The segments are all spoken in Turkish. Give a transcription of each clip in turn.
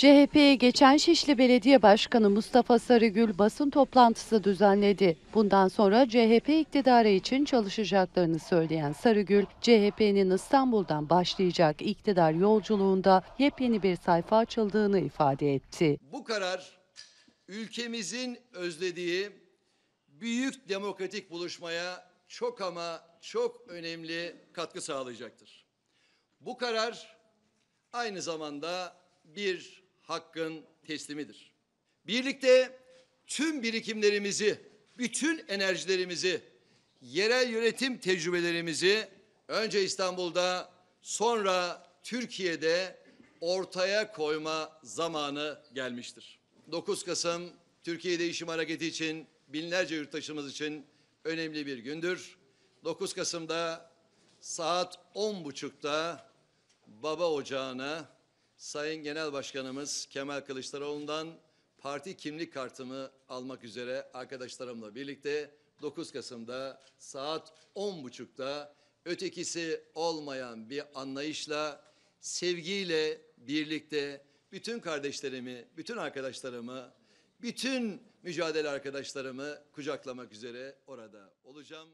CHP'ye geçen Şişli Belediye Başkanı Mustafa Sarıgül basın toplantısı düzenledi. Bundan sonra CHP iktidarı için çalışacaklarını söyleyen Sarıgül, CHP'nin İstanbul'dan başlayacak iktidar yolculuğunda yepyeni bir sayfa açıldığını ifade etti. Bu karar ülkemizin özlediği büyük demokratik buluşmaya çok ama çok önemli katkı sağlayacaktır. Bu karar aynı zamanda bir hakkın teslimidir. Birlikte tüm birikimlerimizi, bütün enerjilerimizi, yerel yönetim tecrübelerimizi önce İstanbul'da, sonra Türkiye'de ortaya koyma zamanı gelmiştir. 9 Kasım Türkiye Değişim Hareketi için binlerce yurttaşımız için önemli bir gündür. 9 Kasım'da saat 10.30'da Baba Ocağı'na Sayın Genel Başkanımız Kemal Kılıçdaroğlu'ndan parti kimlik kartımı almak üzere arkadaşlarımla birlikte 9 Kasım'da saat 10.30'da ötekisi olmayan bir anlayışla, sevgiyle birlikte bütün kardeşlerimi, bütün arkadaşlarımı, bütün mücadele arkadaşlarımı kucaklamak üzere orada olacağım.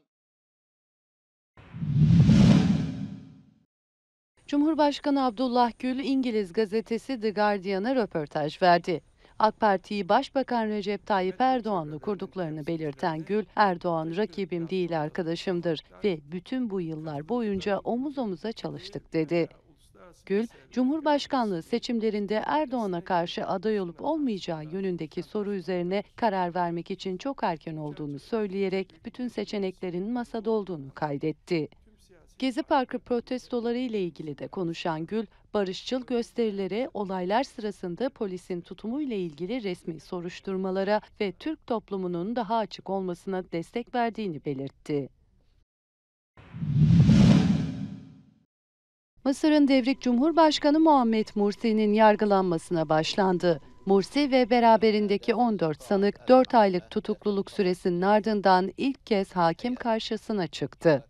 Cumhurbaşkanı Abdullah Gül İngiliz gazetesi The Guardian'a röportaj verdi. AK Parti'yi Başbakan Recep Tayyip Erdoğan'la kurduklarını belirten Gül, Erdoğan rakibim değil arkadaşımdır ve bütün bu yıllar boyunca omuz omuza çalıştık dedi. Gül, Cumhurbaşkanlığı seçimlerinde Erdoğan'a karşı aday olup olmayacağı yönündeki soru üzerine karar vermek için çok erken olduğunu söyleyerek bütün seçeneklerin masada olduğunu kaydetti. Gezi Parkı protestoları ile ilgili de konuşan Gül, barışçıl gösterilere, olaylar sırasında polisin tutumu ile ilgili resmi soruşturmalara ve Türk toplumunun daha açık olmasına destek verdiğini belirtti. Mısır'ın devrik Cumhurbaşkanı Muhammed Mursi'nin yargılanmasına başlandı. Mursi ve beraberindeki 14 sanık 4 aylık tutukluluk süresinin ardından ilk kez hakim karşısına çıktı.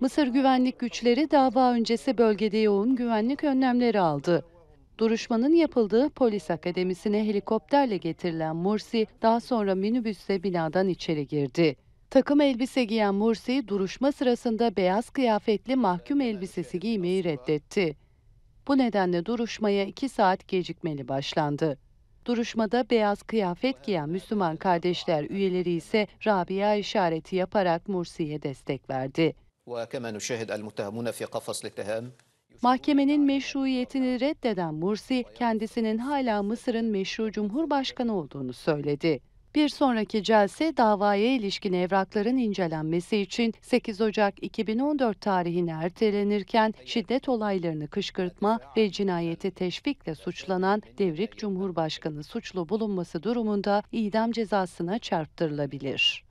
Mısır güvenlik güçleri dava öncesi bölgede yoğun güvenlik önlemleri aldı. Duruşmanın yapıldığı polis akademisine helikopterle getirilen Mursi daha sonra minibüsle binadan içeri girdi. Takım elbise giyen Mursi duruşma sırasında beyaz kıyafetli mahkum elbisesi giymeyi reddetti. Bu nedenle duruşmaya iki saat gecikmeli başlandı. Duruşmada beyaz kıyafet giyen Müslüman kardeşler üyeleri ise Rabia işareti yaparak Mursi'ye destek verdi. Mahkemenin meşruiyetini reddeden Mursi, kendisinin hala Mısır'ın meşru cumhurbaşkanı olduğunu söyledi. Bir sonraki celse davaya ilişkin evrakların incelenmesi için 8 Ocak 2014 tarihine ertelenirken şiddet olaylarını kışkırtma ve cinayeti teşvikle suçlanan devrik cumhurbaşkanı suçlu bulunması durumunda idam cezasına çarptırılabilir.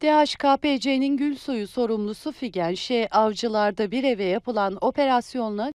DHKPC'nin gül suyu sorumlusu Figen Şe, avcılarda bir eve yapılan operasyonla